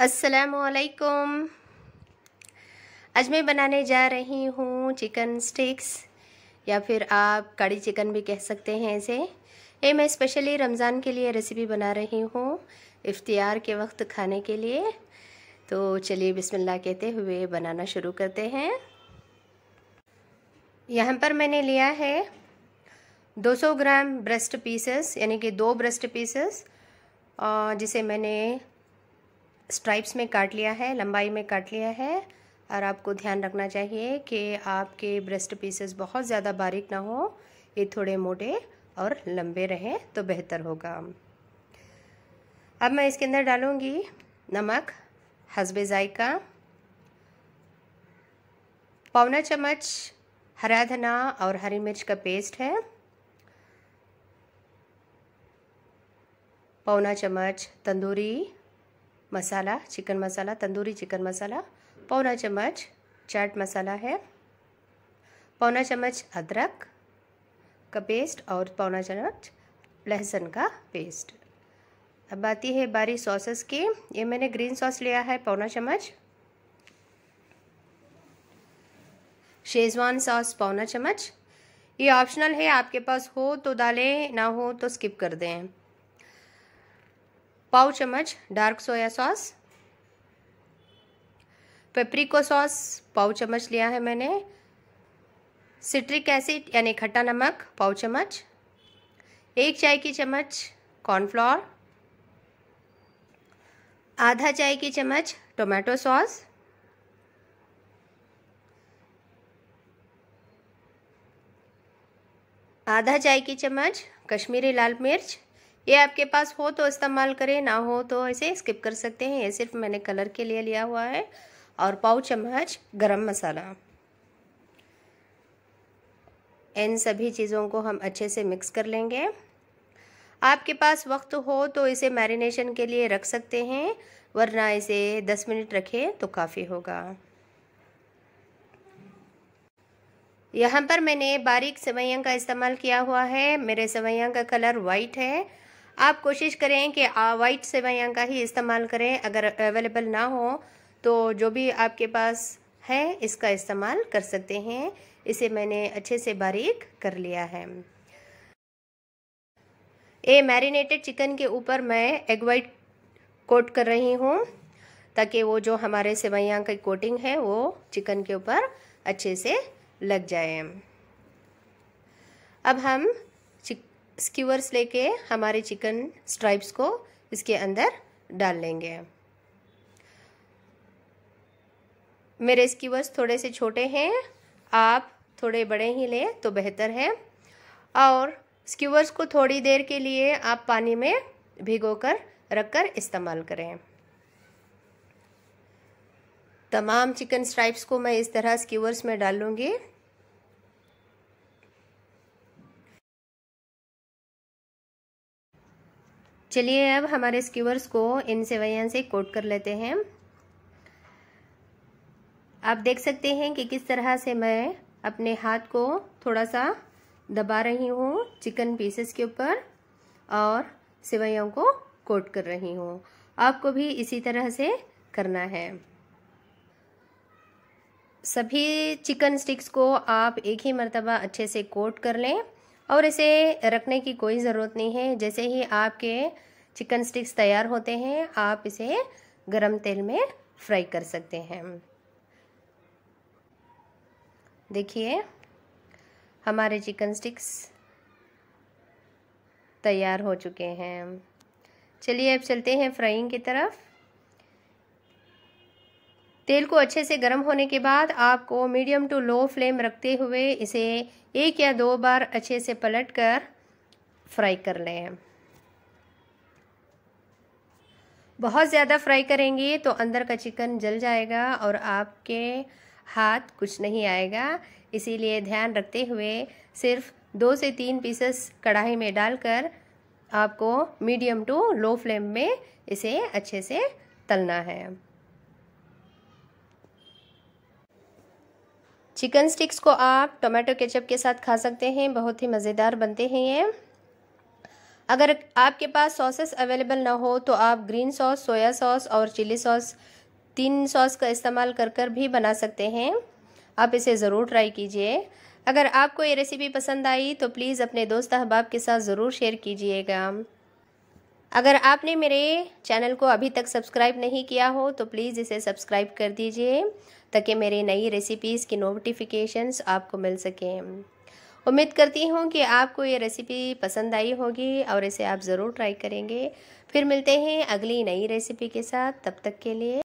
असलकुम आज मैं बनाने जा रही हूँ चिकन स्टिक्स या फिर आप कड़ी चिकन भी कह सकते हैं इसे ये मैं स्पेशली रमज़ान के लिए रेसिपी बना रही हूँ इफ्तियार के वक्त खाने के लिए तो चलिए बिस्मिल्लाह कहते हुए बनाना शुरू करते हैं यहाँ पर मैंने लिया है 200 ग्राम ब्रेस्ट पीसेस यानी कि दो ब्रेस्ट पीसेस जिसे मैंने स्ट्राइप्स में काट लिया है लंबाई में काट लिया है और आपको ध्यान रखना चाहिए कि आपके ब्रेस्ट पीसेस बहुत ज़्यादा बारीक ना हो ये थोड़े मोटे और लंबे रहें तो बेहतर होगा अब मैं इसके अंदर डालूँगी नमक हसबे जायका पौना चम्मच हरा धना और हरी मिर्च का पेस्ट है पौना चम्मच तंदूरी मसाला चिकन मसाला तंदूरी चिकन मसाला पौना चम्मच चाट मसाला है पौना चम्मच अदरक का पेस्ट और पौना चम्मच लहसुन का पेस्ट अब आती है बारी सॉसेस की ये मैंने ग्रीन सॉस लिया है पौना चम्मच शेजवान सॉस पौना चम्मच ये ऑप्शनल है आपके पास हो तो डालें ना हो तो स्किप कर दें पाव चम्मच dark soya sauce paprika sauce पाव चम्मच लिया है मैंने सिट्रिक एसिड यानी खट्टा नमक पाव चम्मच एक चाय की चम्मच कॉर्नफ्लोर आधा चाय की चम्मच टोमेटो सॉस आधा चाय की चम्मच कश्मीरी लाल मिर्च ये आपके पास हो तो इस्तेमाल करें ना हो तो ऐसे स्किप कर सकते हैं ये सिर्फ मैंने कलर के लिए लिया हुआ है और पाव चम्मच गरम मसाला इन सभी चीज़ों को हम अच्छे से मिक्स कर लेंगे आपके पास वक्त हो तो इसे मैरिनेशन के लिए रख सकते हैं वरना इसे दस मिनट रखें तो काफ़ी होगा यहाँ पर मैंने बारीक सेवैयाँ का इस्तेमाल किया हुआ है मेरे सेवैयाँ का कलर वाइट है आप कोशिश करें कि वाइट सेवैयाँ का ही इस्तेमाल करें अगर अवेलेबल ना हो तो जो भी आपके पास है इसका इस्तेमाल कर सकते हैं इसे मैंने अच्छे से बारीक कर लिया है ये मैरिनेटेड चिकन के ऊपर मैं एग वाइट कोट कर रही हूँ ताकि वो जो हमारे सेवैयाँ की कोटिंग है वो चिकन के ऊपर अच्छे से लग जाए अब हम स्क्यूअर्स लेके हमारे चिकन स्ट्राइप्स को इसके अंदर डाल लेंगे मेरे स्क्यूअर्स थोड़े से छोटे हैं आप थोड़े बड़े ही लें तो बेहतर है और स्क्यूअर्स को थोड़ी देर के लिए आप पानी में भिगोकर रखकर इस्तेमाल करें तमाम चिकन स्ट्राइप्स को मैं इस तरह स्क्यूअर्स में डालूंगी चलिए अब हमारे स्क्यूअर्स को इन सेवैयाँ से कोट कर लेते हैं आप देख सकते हैं कि किस तरह से मैं अपने हाथ को थोड़ा सा दबा रही हूँ चिकन पीसेस के ऊपर और सेवैयों को कोट कर रही हूँ आपको भी इसी तरह से करना है सभी चिकन स्टिक्स को आप एक ही मरतबा अच्छे से कोट कर लें और इसे रखने की कोई ज़रूरत नहीं है जैसे ही आपके चिकन स्टिक्स तैयार होते हैं आप इसे गरम तेल में फ्राई कर सकते हैं देखिए हमारे चिकन स्टिक्स तैयार हो चुके हैं चलिए अब चलते हैं फ्राइंग की तरफ तेल को अच्छे से गर्म होने के बाद आपको मीडियम टू लो फ्लेम रखते हुए इसे एक या दो बार अच्छे से पलट कर फ्राई कर लें बहुत ज़्यादा फ्राई करेंगे तो अंदर का चिकन जल जाएगा और आपके हाथ कुछ नहीं आएगा इसीलिए ध्यान रखते हुए सिर्फ दो से तीन पीसेस कढ़ाई में डालकर आपको मीडियम टू लो फ्लेम में इसे अच्छे से तलना है चिकन स्टिक्स को आप टोमेटो केचप के साथ खा सकते हैं बहुत ही मज़ेदार बनते हैं ये अगर आपके पास सॉसेस अवेलेबल ना हो तो आप ग्रीन सॉस सोया सॉस और चिली सॉस तीन सॉस का इस्तेमाल कर कर भी बना सकते हैं आप इसे ज़रूर ट्राई कीजिए अगर आपको ये रेसिपी पसंद आई तो प्लीज़ अपने दोस्त अहबाब के साथ ज़रूर शेयर कीजिएगा अगर आपने मेरे चैनल को अभी तक सब्सक्राइब नहीं किया हो तो प्लीज़ इसे सब्सक्राइब कर दीजिए ताकि मेरी नई रेसिपीज़ की नोटिफिकेशंस आपको मिल सकें उम्मीद करती हूँ कि आपको ये रेसिपी पसंद आई होगी और इसे आप ज़रूर ट्राई करेंगे फिर मिलते हैं अगली नई रेसिपी के साथ तब तक के लिए